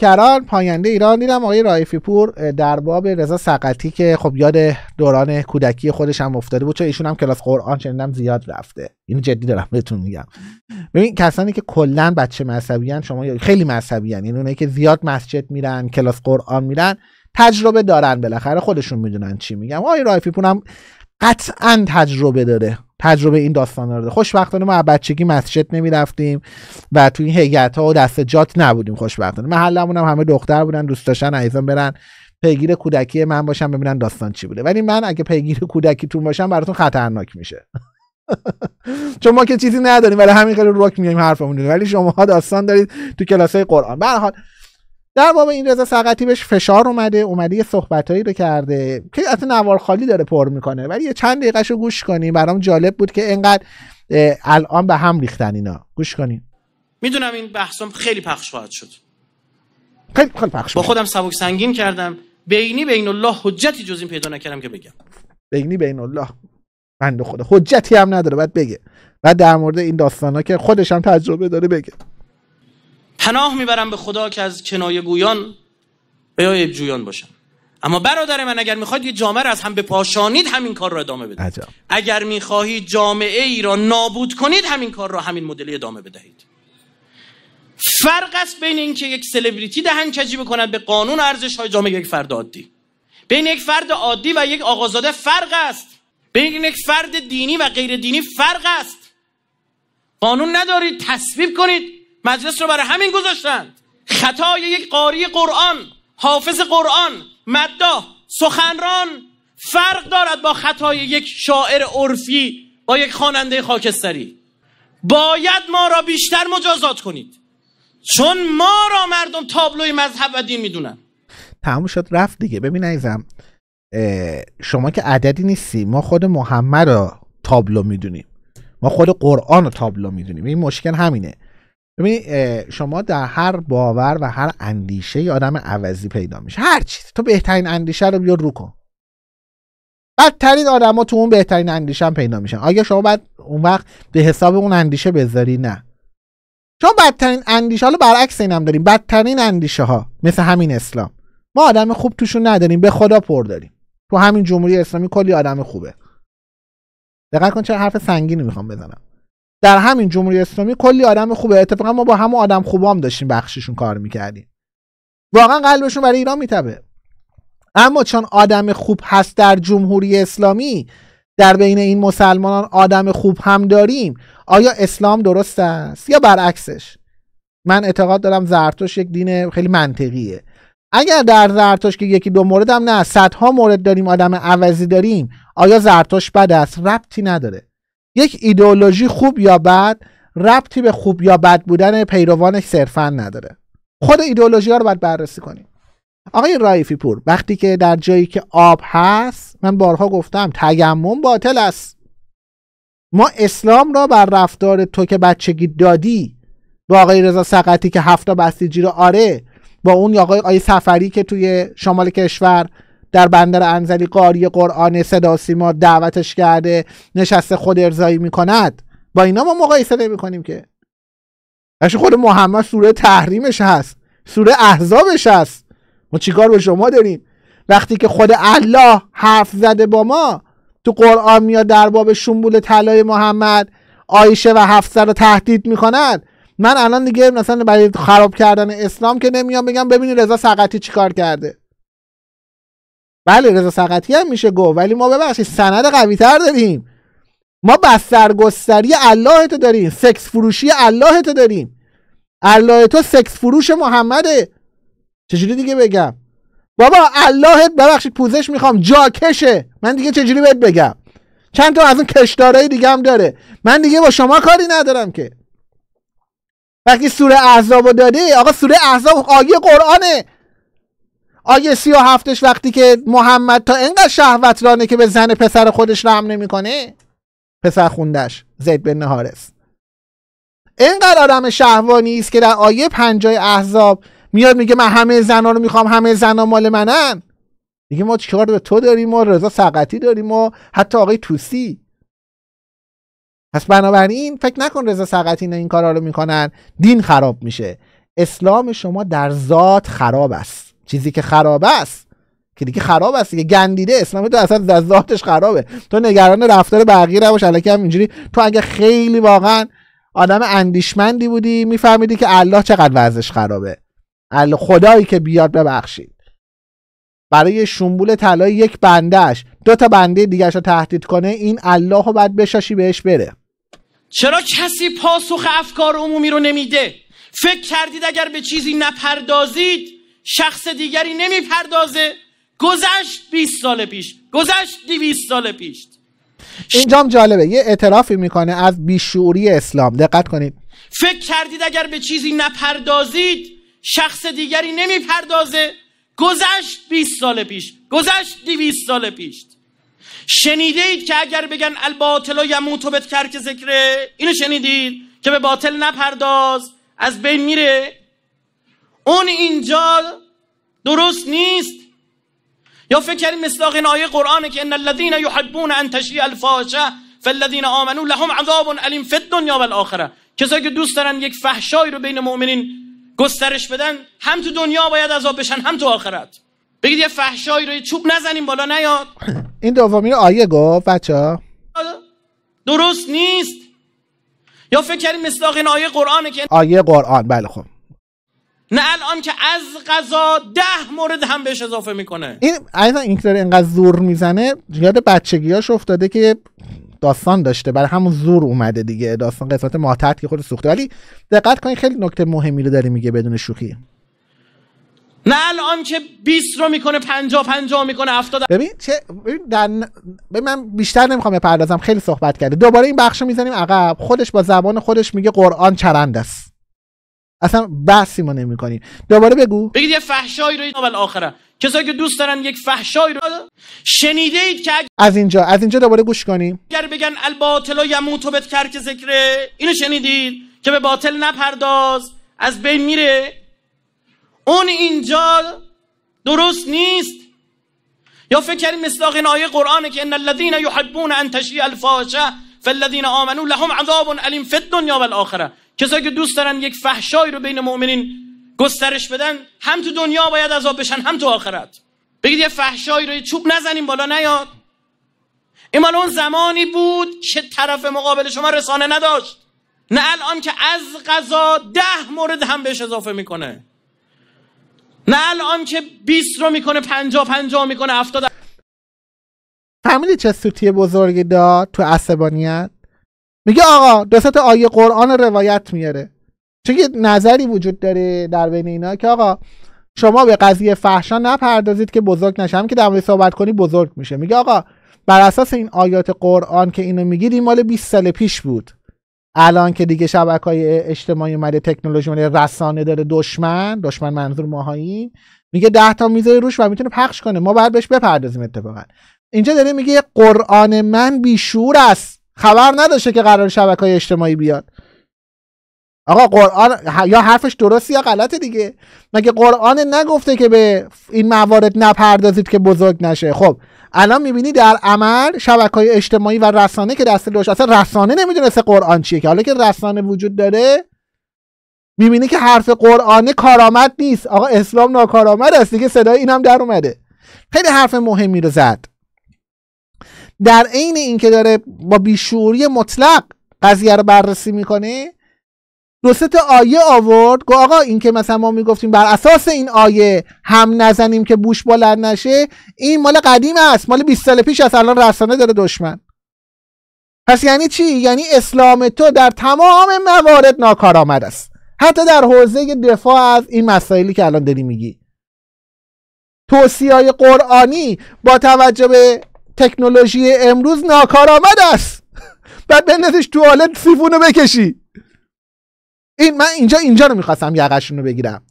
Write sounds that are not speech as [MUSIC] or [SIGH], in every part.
کران پاینده ایران دیدم آقای رایفی پور در باب رضا سقطی که خب یاد دوران کودکی خودش هم افتاده بود چون ایشون هم کلاس قرآن شنیدم زیاد رفته اینو جدی دارم بهتون میگم ببین کسانی که کلا بچه مذهبیان شما خیلی مذهبیان این یعنی اونایی که زیاد مسجد میرن کلاس قرآن میرن تجربه دارن بالاخره خودشون میدونن چی میگم آقای رایفی پور هم قطعا تجربه داره تجربه این داستان رو خوشبختانه ما بچگی مسجد نمیرفتیم و تو این هیئت ها و جات نبودیم خوشبختانه محلمون هم همه دختر بودن دوست داشتن عیزان برن پیگیر کودکی من باشم ببینن داستان چی بوده ولی من اگه پیگیر کودکیتون باشم براتون خطرناک میشه [LAUGHS] چون ما که چیزی نداریم ولی همین خیلی روک میایم حرفمون ولی شما داستان دارید تو کلاسای قرآن به حال در واقع این رضا سقطی بهش فشار اومده اومده یه صحبتایی رو کرده که اصلا نوار خالی داره پر میکنه ولی یه چند دقیقه رو گوش کنیم برام جالب بود که انقدر الان به هم ریختن اینا گوش کنیم میدونم این بحثم خیلی پخش خواهد شد خیلی خیلی پخش با خودم سبک سنگین کردم بینی بین الله حجتی جز این پیدا نکردم که بگم بینی بین الله بنده خدا حجتی هم نداره بعد بگه بعد در مورد این داستانا که خودش هم تجربه داره بگه پناه میبرم به خدا که از کنایه گویان بیای جویان باشم اما برادر من اگر میخواید یه جامعه را از هم بپاشانید همین کار را ادامه بدهید اگر میخواهید جامعه ای را نابود کنید همین کار را همین مدلی ادامه بدهید فرق است بین اینکه یک سلبریتی دهن کجی بکند به قانون ارزش های جامعه یک فرد عادی بین یک فرد عادی و یک آقازاده فرق است بین یک فرد دینی و غیر دینی فرق است قانون ندارید تصویب کنید مجلس رو برای همین گذاشتند خطای یک قاری قرآن حافظ قرآن مدا سخنران فرق دارد با خطای یک شاعر عرفی با یک خواننده خاکستری باید ما را بیشتر مجازات کنید چون ما را مردم تابلوی مذهب و دین میدونن تموم شد رفت دیگه ببین شما که عددی نیستی ما خود محمد را تابلو میدونیم ما خود قرآن رو تابلو میدونیم این مشکل همینه ببینید شما در هر باور و هر اندیشه ای آدم عوضی پیدا میشه هر چیز تو بهترین اندیشه رو بیا رو کن بدترین ها تو اون بهترین اندیشه پیدا میشن آیا شما بعد اون وقت به حساب اون اندیشه بذاری نه شما بدترین اندیشه حالا برعکس این هم داریم بدترین اندیشه ها مثل همین اسلام ما آدم خوب توشون نداریم به خدا پر داریم تو همین جمهوری اسلامی کلی آدم خوبه دقت کن چه حرف سنگینی میخوام بزنم در همین جمهوری اسلامی کلی آدم خوبه اتفاقا ما با هم آدم خوبام هم داشتیم بخششون کار میکردیم واقعا قلبشون برای ایران میتبه اما چون آدم خوب هست در جمهوری اسلامی در بین این مسلمانان آدم خوب هم داریم آیا اسلام درست است یا برعکسش من اعتقاد دارم زرتوش یک دین خیلی منطقیه اگر در زرتوش که یکی دو مورد هم نه صدها مورد داریم آدم عوضی داریم آیا زرتوش بد است ربطی نداره یک ایدئولوژی خوب یا بد ربطی به خوب یا بد بودن پیروانش صرفا نداره خود ایدئولوژی ها رو باید بررسی کنیم آقای رایفی پور وقتی که در جایی که آب هست من بارها گفتم تیمم باطل است ما اسلام را بر رفتار تو که بچگی دادی با آقای رضا سقطی که هفتا بسیجی رو آره با اون آقای آی سفری که توی شمال کشور در بندر انزلی قاری قرآن صدا سیما دعوتش کرده نشسته خود ارزایی میکند با اینا ما مقایسه نمی کنیم که اش خود محمد سوره تحریمش هست سوره احزابش هست ما چیکار به شما داریم وقتی که خود الله حرف زده با ما تو قرآن میاد در باب شنبول طلای محمد آیشه و حفظه رو تهدید میکند من الان دیگه مثلا برای خراب کردن اسلام که نمیام بگم ببینید رضا سقطی چیکار کرده بله رضا سقطی هم میشه گفت ولی ما ببخشید سند قوی تر داریم ما بسترگستری الله تو داریم سکس فروشی الله تو داریم الله تو سکس فروش محمده چجوری دیگه بگم بابا اللهت ببخشید پوزش میخوام جا کشه من دیگه چجوری بهت بگم چند تا از اون کشدارای دیگه هم داره من دیگه با شما کاری ندارم که وقتی سوره احزابو داده آقا سوره احزاب آیه قرآنه آیه سی و هفتش وقتی که محمد تا انقدر شهوت رانه که به زن پسر خودش رحم نمیکنه پسر خوندش زید بن نهارست انقدر آدم شهوانی است که در آیه پنجای احزاب میاد میگه من همه زنا رو میخوام همه زنا مال منن میگه ما چیکار به تو داریم و رضا سقطی داریم و حتی آقای توسی پس بنابراین فکر نکن رضا سقطی این کارا رو میکنن دین خراب میشه اسلام شما در ذات خراب است چیزی که خراب است که دیگه خراب است دیگه گندیده اسلام تو اصلا از ذاتش خرابه تو نگران رفتار بقیه نباش الکی هم اینجوری تو اگه خیلی واقعا آدم اندیشمندی بودی میفهمیدی که الله چقدر وضعش خرابه الله خدایی که بیاد ببخشید برای شنبول طلای یک بندهش دو تا بنده دیگرش رو تهدید کنه این الله رو بعد بشاشی بهش بره چرا کسی پاسخ افکار عمومی رو نمیده فکر کردید اگر به چیزی نپردازید شخص دیگری پردازه گذشت 20 سال پیش گذشت 200 سال پیش اینجام جالبه یه اعترافی میکنه از بیشعوری اسلام دقت کنید فکر کردید اگر به چیزی نپردازید شخص دیگری پردازه گذشت 20 سال پیش گذشت 200 سال پیش شنیده اید که اگر بگن الباطل و یموت و که ذکره اینو شنیدید که به باطل نپرداز از بین میره اون اینجا درست نیست یا فکر کردیم مثل این آیه قرآنه که ان الذين يحبون ان تشيع الفاحشه فالذين امنوا لهم عذاب علیم فی الدنیا والاخره کسایی که دوست دارن یک فحشایی رو بین مؤمنین گسترش بدن هم تو دنیا باید عذاب بشن هم تو آخرت بگید یه فحشایی رو یه چوب نزنیم بالا نیاد این دوامیه آیه گفت بچه درست نیست یا فکر کردیم مثل این آیه قرآنه که آیه قرآن بله خب نه الان که از قضا ده مورد هم بهش اضافه میکنه این اینکه این که اینقدر زور میزنه یاد بچگیاش افتاده که داستان داشته برای همون زور اومده دیگه داستان قسمت ماتت که خود سوخته ولی دقت کنید خیلی نکته مهمی رو داره میگه بدون شوخی نه الان که 20 رو میکنه 50 50 میکنه 70 ببین چه ببین در... ببین من بیشتر نمیخوام بپردازم خیلی صحبت کرده دوباره این بخش رو میزنیم عقب خودش با زبان خودش میگه قرآن چرند است اصلا بحثی ما نمی دوباره بگو بگید یه فحشایی رو اول آخره کسایی که دوست دارن یک فحشایی رو شنیده اید که از اینجا از اینجا دوباره گوش کنیم اگر بگن الباطل و یموت بت که ذکره اینو شنیدید که به باطل نپرداز از بین میره اون اینجا درست نیست یا فکر کردیم مثل این آیه قرآنه که ان الذين يحبون ان تشيع الفاحشه فالذين امنوا لهم عذاب الیم فی الدنیا کسایی که دوست دارن یک فحشایی رو بین مؤمنین گسترش بدن هم تو دنیا باید عذاب بشن هم تو آخرت بگید یه فحشایی رو یه چوب نزنیم بالا نیاد این مال اون زمانی بود که طرف مقابل شما رسانه نداشت نه الان که از قضا ده مورد هم بهش اضافه میکنه نه الان که 20 رو میکنه پنجا پنجا میکنه 70 فهمیدی چه سوتی بزرگی داد تو عصبانیت میگه آقا دو تا آیه قرآن روایت میاره چون یه نظری وجود داره در بین اینا که آقا شما به قضیه فحشا نپردازید که بزرگ نشم که در مورد صحبت کنی بزرگ میشه میگه آقا بر اساس این آیات قرآن که اینو میگید این مال 20 سال پیش بود الان که دیگه شبکه های اجتماعی اومده تکنولوژی اومده رسانه داره دشمن دشمن منظور ماهایی میگه ده تا روش و میتونه پخش کنه ما باید بهش بپردازیم اتفاقا اینجا داره میگه قرآن من بیشور است خبر نداشته که قرار شبکه های اجتماعی بیاد آقا قرآن یا حرفش درست یا غلطه دیگه مگه قرآن نگفته که به این موارد نپردازید که بزرگ نشه خب الان میبینی در عمل شبکه های اجتماعی و رسانه که دست دوش اصلا رسانه نمیدونسته قرآن چیه که حالا که رسانه وجود داره میبینی که حرف قرآنه کارآمد نیست آقا اسلام ناکارآمد است دیگه صدای اینم در اومده خیلی حرف مهمی رو زد در عین اینکه داره با بیشوری مطلق قضیه رو بررسی میکنه دو آیه آورد گو آقا این که مثلا ما میگفتیم بر اساس این آیه هم نزنیم که بوش بلند نشه این مال قدیم است مال 20 سال پیش از الان رسانه داره دشمن پس یعنی چی یعنی اسلام تو در تمام موارد ناکارآمد است حتی در حوزه دفاع از این مسائلی که الان داری میگی توصیه قرآنی با توجه به تکنولوژی امروز ناکارآمد است بعد بندازش تو حالت سیفونو بکشی این من اینجا اینجا رو میخواستم یقشون رو بگیرم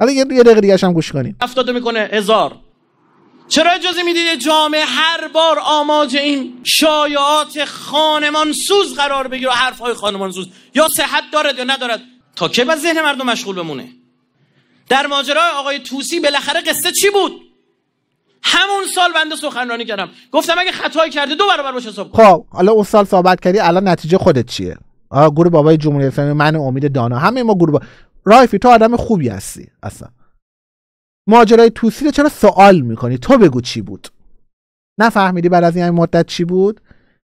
حالا یه دقیقه دیگه هم گوش کنیم افتاده میکنه هزار چرا اجازه میدید جامعه هر بار آماج این شایعات خانمان سوز قرار بگیره و های خانمان سوز یا صحت دارد یا ندارد تا که به ذهن مردم مشغول بمونه در ماجرای آقای توسی بالاخره قصه چی بود همون سال بنده سخنرانی کردم گفتم اگه خطایی کرده دو برابر باشه حساب خب حالا اون سال صحبت کردی الان نتیجه خودت چیه گروه بابای جمهوری اسلامی من امید دانا همه ما گروه با... رایفی تو آدم خوبی هستی اصلا ماجرای توسی چرا سوال میکنی تو بگو چی بود نفهمیدی بعد از این مدت چی بود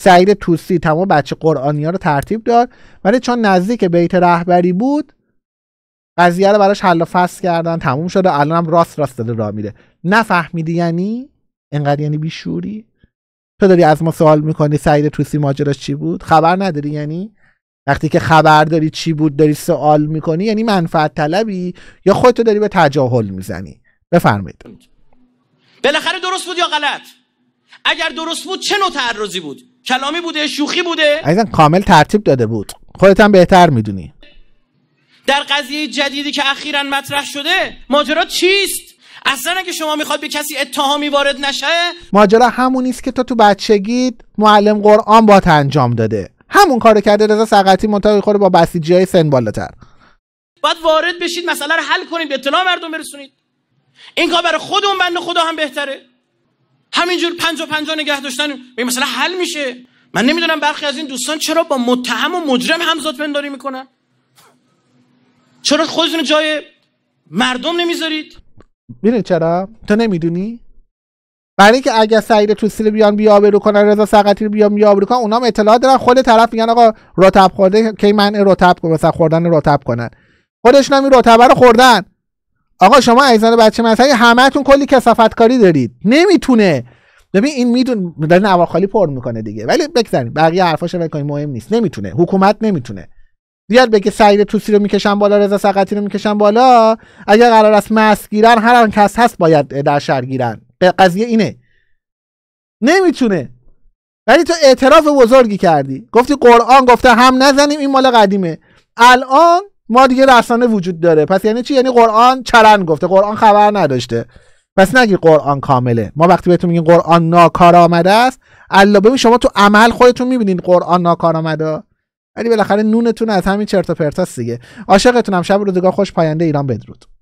سعید توسی تمام بچه قرآنی ها رو ترتیب داد ولی چون نزدیک بیت رهبری بود قضیه رو براش حل و فصل کردن تموم شده الان هم راست راست داره راه میره نفهمیدی یعنی انقدر یعنی بیشوری تو داری از ما سوال میکنی سعید توسی ماجراش چی بود خبر نداری یعنی وقتی که خبر داری چی بود داری سوال میکنی یعنی منفعت طلبی یا خودتو داری به تجاهل میزنی بفرمایید بالاخره درست بود یا غلط اگر درست بود چه نوع تعرضی بود کلامی بوده شوخی بوده عزیزم کامل ترتیب داده بود خودت هم بهتر میدونی در قضیه جدیدی که اخیرا مطرح شده ماجرا چیست اصلا اگه شما میخواد به کسی اتهامی وارد نشه ماجرا همون است که تو تو بچگیت معلم قرآن با انجام داده همون کارو کرده رضا سقطی منتهی خود با بسیجی های سن بالاتر باید وارد بشید مسئله رو حل کنید به اطلاع مردم برسونید این کار برای خود اون بنده خدا هم بهتره همینجور و پنجا نگه داشتن به مثلا حل میشه من نمیدونم برخی از این دوستان چرا با متهم و مجرم همزاد پنداری میکنن چرا خودتون جای مردم نمیذارید میره چرا تو نمیدونی برای اینکه اگه سعید رو بیان برو کنن رضا سقطی رو بیان برو کنن اونام اطلاع دارن خود طرف میگن آقا رتب خورده کی من رتب کنم مثلا خوردن رتب کنن خودشون هم رتبه رو خوردن آقا شما ایزان بچه مثلا همهتون کلی کسافت کاری دارید نمیتونه ببین این میدون داره نواخالی پر میکنه دیگه ولی بگذاریم بقیه حرفاشو بکنیم مهم نیست نمیتونه حکومت نمیتونه بیاد بگه سعید توسی رو میکشن بالا رضا سقطی رو میکشن بالا اگر قرار است مس گیرن هر آن کس هست باید در شهر گیرن قضیه اینه نمیتونه ولی یعنی تو اعتراف بزرگی کردی گفتی قرآن گفته هم نزنیم این مال قدیمه الان ما دیگه رسانه وجود داره پس یعنی چی یعنی قرآن چرن گفته قرآن خبر نداشته پس نگی قرآن کامله ما وقتی بهتون میگیم قرآن ناکار آمده است ببین شما تو عمل خودتون میبینید قرآن ناکار آمده ولی بالاخره نونتون از همین چرت و پرتاست دیگه عاشقتونم شب روزگار خوش پاینده ایران بدرود